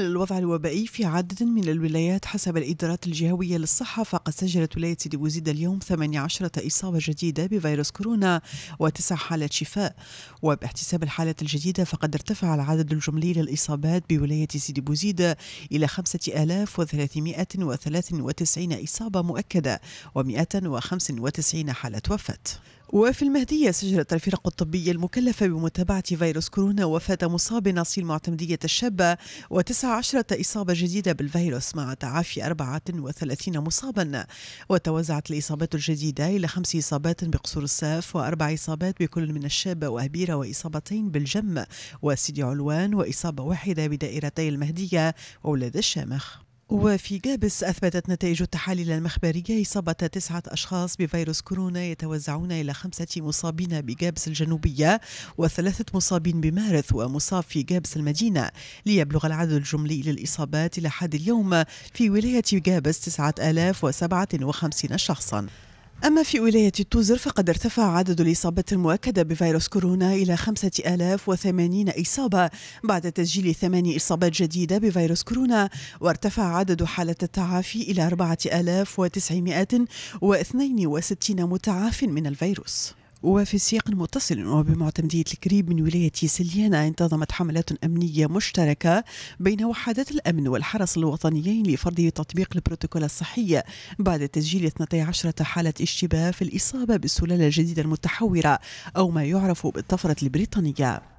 الوضع الوبائي في عدد من الولايات حسب الإدارات الجهوية للصحة فقد سجلت ولاية سيدي بوزيدة اليوم 18 إصابة جديدة بفيروس كورونا وتسع حالات شفاء وباحتساب الحالات الجديدة فقد ارتفع العدد الجملي للإصابات بولاية سيدي بوزيد إلى 5393 إصابة مؤكدة و195 حالة وفاة وفي المهدية سجلت الفرق الطبية المكلفة بمتابعة فيروس كورونا وفاة مصاب نصيل معتمدية الشابة و19 إصابة جديدة بالفيروس مع تعافي 34 مصابا وتوزعت الإصابات الجديدة إلى خمس إصابات بقصور الساف وأربع إصابات بكل من الشابة وهبيرة وإصابتين بالجم وسيدي علوان وإصابة واحدة بدائرتي المهدية وولاد الشامخ وفي جابس أثبتت نتائج التحاليل المخبرية إصابة تسعة أشخاص بفيروس كورونا يتوزعون إلى خمسة مصابين بجابس الجنوبية وثلاثة مصابين بمارث ومصاب في جابس المدينة ليبلغ العدد الجملي للإصابات إلى حد اليوم في ولاية جابس 9057 شخصا أما في ولاية توزر فقد ارتفع عدد الإصابات المؤكدة بفيروس كورونا إلى 5080 إصابة بعد تسجيل ثماني إصابات جديدة بفيروس كورونا وارتفع عدد حالة التعافي إلى 4962 متعاف من الفيروس وفي سياق متصل وبمعتمدية الكريب من ولاية سليانة انتظمت حملات أمنية مشتركة بين وحدات الأمن والحرس الوطنيين لفرض تطبيق البروتوكول الصحي بعد تسجيل 12 حالة اشتباه في الإصابة بالسلالة الجديدة المتحورة أو ما يعرف بالطفرة البريطانية